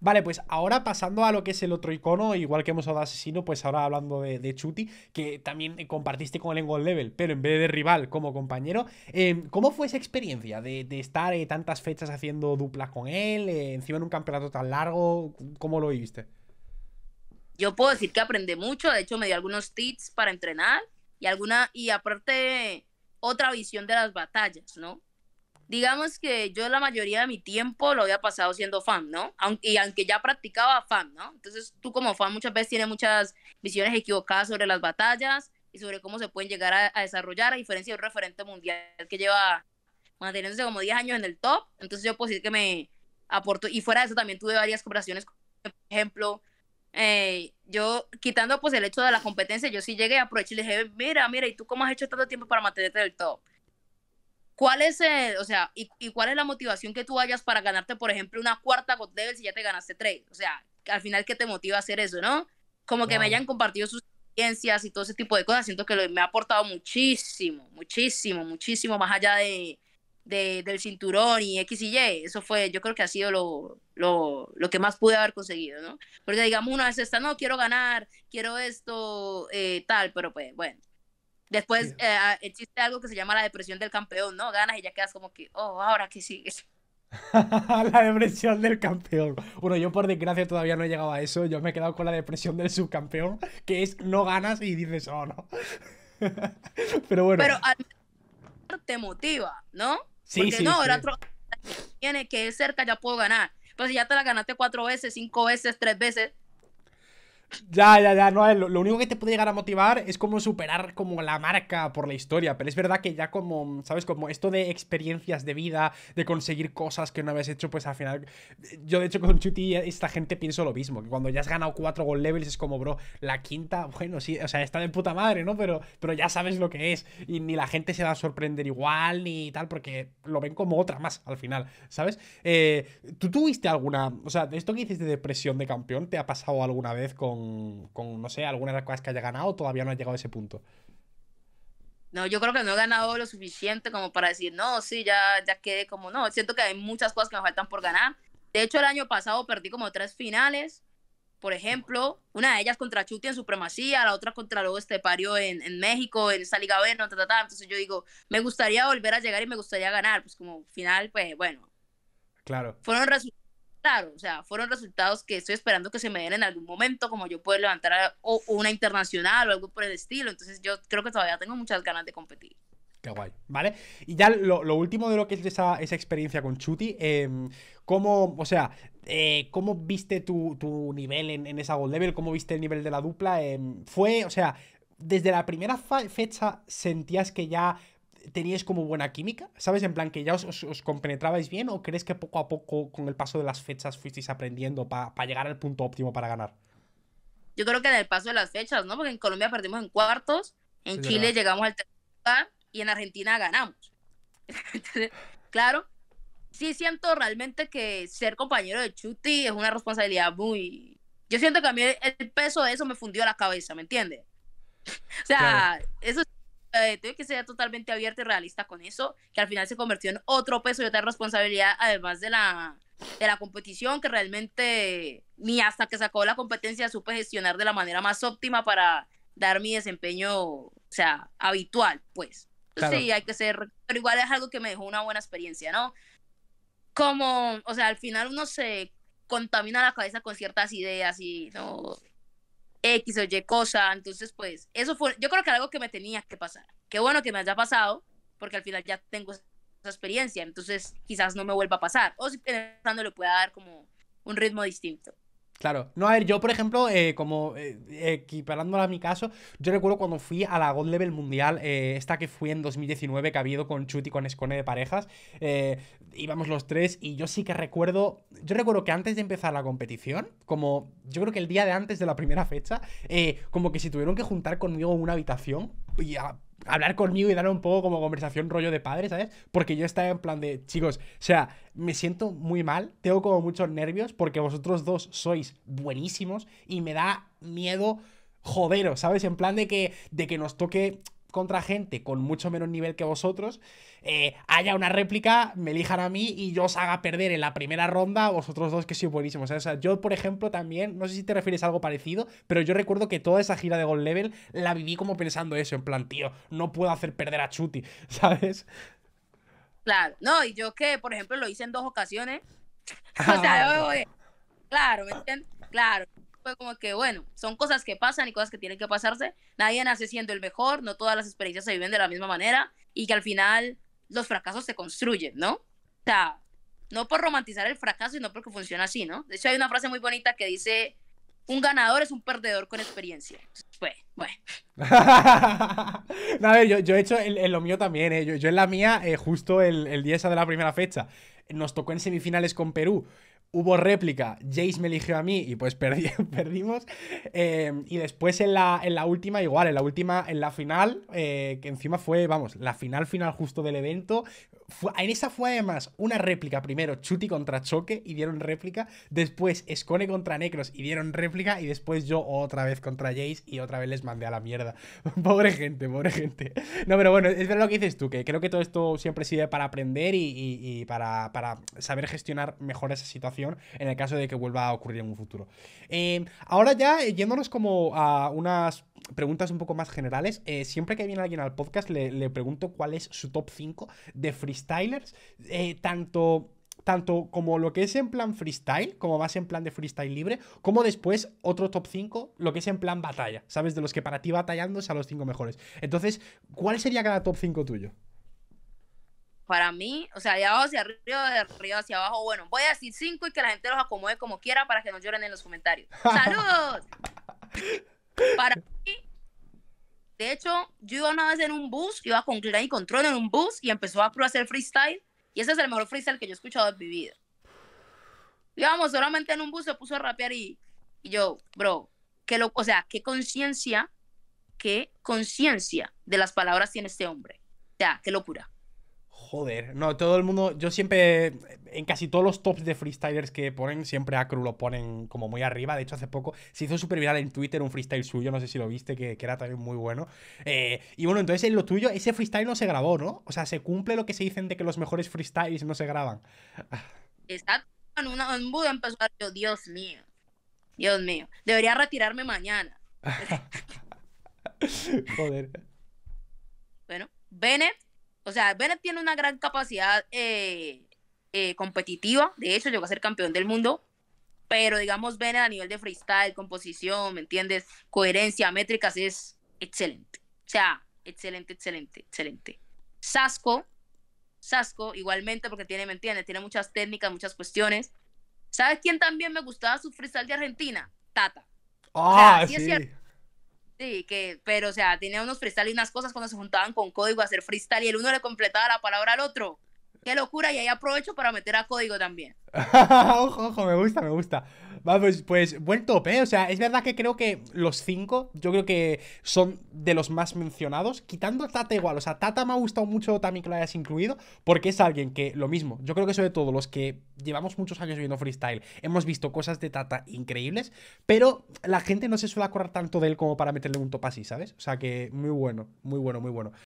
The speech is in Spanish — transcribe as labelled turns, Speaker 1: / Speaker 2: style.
Speaker 1: Vale, pues ahora pasando a lo que es el otro icono, igual que hemos hablado de Asesino, pues ahora hablando de, Chuti, que también compartiste con el Engol Level, pero en vez de rival como compañero, em, ¿cómo fue esa experiencia de, estar eh, tantas fechas haciendo duplas con él, eh, encima en un campeonato tan largo? ¿Cómo lo viviste?
Speaker 2: Yo puedo decir que aprendí mucho, de hecho me dio algunos tips para entrenar y alguna y aparte otra visión de las batallas, ¿no? digamos que yo la mayoría de mi tiempo lo había pasado siendo fan, ¿no? y aunque ya practicaba fan, ¿no? Entonces tú como fan muchas veces tienes muchas visiones equivocadas sobre las batallas y sobre cómo se pueden llegar a, desarrollar, a diferencia de un referente mundial que lleva manteniéndose como 10 años en el top. Entonces yo pues decir que me aportó, y fuera de eso también tuve varias comparaciones, por ejemplo, eh, yo quitando pues el hecho de la competencia, yo sí llegué a aprovechar y le dije, mira, mira, ¿y tú cómo has hecho tanto tiempo para mantenerte en el top? ¿Cuál es, eh, o sea, y, y, cuál es la motivación que tú hayas para ganarte, por ejemplo, una cuarta God Devil si ya te ganaste tres? O sea, al final, ¿qué te motiva a hacer eso, no? Como que me hayan compartido sus experiencias y todo ese tipo de cosas. Siento que me ha aportado muchísimo, muchísimo, muchísimo, más allá de, de, del cinturón y X y Y. Eso fue, yo creo que ha sido lo, lo, lo, que más pude haber conseguido, ¿no? Porque digamos una vez está, no, quiero ganar, quiero esto, eh, tal, pero pues bueno, Después eh, ah, existe algo que se llama la depresión del campeón, ¿no? Ganas y ya quedas como que, oh, ahora qué sigues?
Speaker 1: la depresión del campeón. Bueno, yo por desgracia todavía no he llegado a eso. Yo me he quedado con la depresión del subcampeón, que es no ganas y dices, oh, no. Pero bueno. Pero
Speaker 2: al... te motiva, ¿no? Sí, Porque no, era Tiene que ser cerca, ya puedo ganar. Pero si ya te la ganaste cuatro veces, cinco veces, tres veces,
Speaker 1: ya, ya, ya, no, lo, único que te puede llegar a motivar es como superar como la marca por la historia, pero es verdad que ya como, ¿sabes? Como esto de experiencias de vida, de conseguir cosas que no habías hecho, pues al final, yo de hecho con Chuti esta gente pienso lo mismo, que cuando ya has ganado cuatro gold levels es como, bro, la quinta, bueno, sí, o sea, está de puta madre, ¿no? Pero, pero ya sabes lo que es y ni la gente se va a sorprender igual ni tal, porque lo ven como otra más al final, ¿sabes? Eh, ¿Tú tuviste alguna, o sea, de esto que dices de depresión de campeón, ¿te ha pasado alguna vez con con, no sé, algunas de las cosas que haya ganado, todavía no ha llegado a ese punto.
Speaker 2: No, yo creo que no he ganado lo suficiente como para decir, no, sí, ya, ya quedé como, no, siento que hay muchas cosas que me faltan por ganar. De hecho, el año pasado perdí como tres finales, por ejemplo, una de ellas contra Chuti en Supremacía, la otra contra luego Estepario en, en México, en esa Liga Veno, entonces yo digo, me gustaría volver a llegar y me gustaría ganar, pues como final, pues bueno. Claro. Fueron resultados claro, o sea, fueron resultados que estoy esperando que se me den en algún momento, como yo puedo levantar o, una internacional o algo por el estilo. Entonces yo creo que todavía tengo muchas ganas de competir.
Speaker 1: Qué guay, ¿vale? Y ya lo, último de lo que es esa, esa experiencia con Chuti, eh, ¿cómo, o sea, eh, cómo viste tu, nivel en, esa Gold Level? ¿Cómo viste el nivel de la dupla? Em, fue, o sea, desde la primera fecha sentías que ya teníais como buena química? ¿Sabes? En plan, que ya os, os, compenetrabais bien o crees que poco a poco, con el paso de las fechas, fuisteis aprendiendo para llegar al punto óptimo para ganar?
Speaker 2: Yo creo que en el paso de las fechas, ¿no? Porque en Colombia perdimos en cuartos, en Chile llegamos al tercer lugar y en Argentina ganamos. claro, sí siento realmente que ser compañero de Chuti es una responsabilidad muy... Yo siento que a mí el peso de eso me fundió la cabeza, ¿me entiendes? O sea, eso es tuve que ser totalmente abierta y realista con eso, que al final se convirtió en otro peso y otra responsabilidad, además de la, de la competición, que realmente ni hasta que sacó la competencia supe gestionar de la manera más óptima para dar mi desempeño, o sea, habitual, pues. Sí, hay que ser, pero igual es algo que me dejó una buena experiencia, ¿no? Como, o sea, al final uno se contamina la cabeza con ciertas ideas y no X o Y cosa. Entonces, pues, eso fue, yo creo que algo que me tenía que pasar. Qué bueno que me haya pasado, porque al final ya tengo esa experiencia, entonces quizás no me vuelva a pasar. O si pensando le pueda dar como un ritmo distinto.
Speaker 1: Claro, no, a ver, yo por ejemplo, eh, como eh, a mi caso, yo recuerdo cuando fui a la God Level Mundial, eh, esta que fui en 2019, que ha habido con Chuti y con Escone de parejas, íbamos los tres y yo sí que recuerdo, yo recuerdo que antes de empezar la competición, como yo creo que el día de antes de la primera fecha, como que si tuvieron que juntar conmigo una habitación y a hablar conmigo y dar un poco como conversación rollo de padre, ¿sabes? Porque yo estaba en plan de, chicos, o sea, me siento muy mal, tengo como muchos nervios porque vosotros dos sois buenísimos y me da miedo joderos, ¿sabes? En plan de que, de que nos toque contra gente con mucho menos nivel que vosotros, eh, haya una réplica, me elijan a mí y yo os haga perder en la primera ronda vosotros dos que sois buenísimos. ¿eh? O sea, yo, por ejemplo, también, no sé si te refieres a algo parecido, pero yo recuerdo que toda esa gira de Gold Level la viví como pensando eso, en plan, tío, no puedo hacer perder a Chuti, ¿sabes?
Speaker 2: Claro, no, y yo que, por ejemplo, lo hice en dos ocasiones. o ah, sea, eh, claro, Claro, fue como que, bueno, son cosas que pasan y cosas que tienen que pasarse. Nadie nace siendo el mejor, no todas las experiencias se viven de la misma manera y que al final los fracasos se construyen, ¿no? O sea, no por romantizar el fracaso, y no porque funciona así, ¿no? De hecho, hay una frase muy bonita que dice, un ganador es un perdedor con experiencia. fue bueno.
Speaker 1: a ver, yo, he hecho en, lo mío también, ¿eh? yo, en la mía, eh, justo el, el día de la primera fecha, nos tocó en semifinales con Perú hubo réplica, Jace me eligió a mí y pues perdimos. Eh, y después en la, en la, última, igual, en la última, en la final, eh, que encima fue, vamos, la final final justo del evento. en esa fue además una réplica primero, Chuti contra Choque y dieron réplica. Después Escone contra Necros y dieron réplica. Y después yo otra vez contra Jace y otra vez les mandé a la mierda. pobre gente, pobre gente. No, pero bueno, es verdad lo que dices tú, que creo que todo esto siempre sirve para aprender y, para saber gestionar mejor esa situación en el caso de que vuelva a ocurrir en un futuro. Em, ahora ya, eh, yéndonos como a unas preguntas un poco más generales, eh, siempre que viene alguien al podcast le, pregunto cuál es su top 5 de freestylers, eh, tanto tanto como lo que es en plan freestyle, como más en plan de freestyle libre, como después otro top 5, lo que es en plan batalla, ¿sabes? De los que para ti batallando es a los 5 mejores. Entonces, ¿cuál sería cada top 5 tuyo?
Speaker 2: para mí, o sea, de abajo hacia arriba, de arriba hacia abajo, bueno, voy a decir cinco y que la gente los acomode como quiera para que no lloren en los comentarios. ¡Saludos! para mí, de hecho, yo iba una vez en un bus, iba con Clara y Control en un bus y empezó a hacer freestyle y ese es el mejor freestyle que yo he escuchado en mi vida. Íbamos solamente en un bus, se puso a rapear y, yo, bro, que lo, o sea, qué conciencia, qué conciencia de las palabras tiene este hombre. O sea, qué locura.
Speaker 1: Joder, no, todo el mundo, yo siempre, en casi todos los tops de freestylers que ponen, siempre a Cru lo ponen como muy arriba. De hecho, hace poco se hizo súper viral en Twitter un freestyle suyo, no sé si lo viste, que, que era también muy bueno. Eh, y bueno, entonces en lo tuyo, ese freestyle no se grabó, ¿no? O sea, se cumple lo que se dicen de que los mejores freestyles no se graban.
Speaker 2: Está en un Dios mío, Dios mío, debería retirarme mañana. Joder. Bueno, Vene. O sea, Bennett tiene una gran capacidad eh, eh, competitiva. De hecho, llegó a ser campeón del mundo. Pero, digamos, Bennett a nivel de freestyle, composición, ¿me entiendes? Coherencia, métricas, es excelente. O sea, excelente, excelente, excelente. Sasco, Sasco, igualmente, porque tiene, ¿me entiendes? Tiene muchas técnicas, muchas cuestiones. ¿Sabes quién también me gustaba su freestyle de Argentina? Tata.
Speaker 1: Ah, sí. Es cierto.
Speaker 2: Sí, que, pero o sea, tenía unos freestyle y unas cosas cuando se juntaban con código a hacer freestyle y el uno le completaba la palabra al otro. Qué locura, y ahí aprovecho para meter a código también.
Speaker 1: ojo, ojo, me gusta, me gusta. Vamos, pues, pues buen top, ¿eh? O sea, es verdad que creo que los cinco, yo creo que son de los más mencionados. Quitando a Tata igual, o sea, Tata me ha gustado mucho también que lo hayas incluido, porque es alguien que, lo mismo, yo creo que sobre todo los que llevamos muchos años viendo freestyle, hemos visto cosas de Tata increíbles, pero la gente no se suele acordar tanto de él como para meterle un top así, ¿sabes? O sea que muy bueno, muy bueno, muy bueno.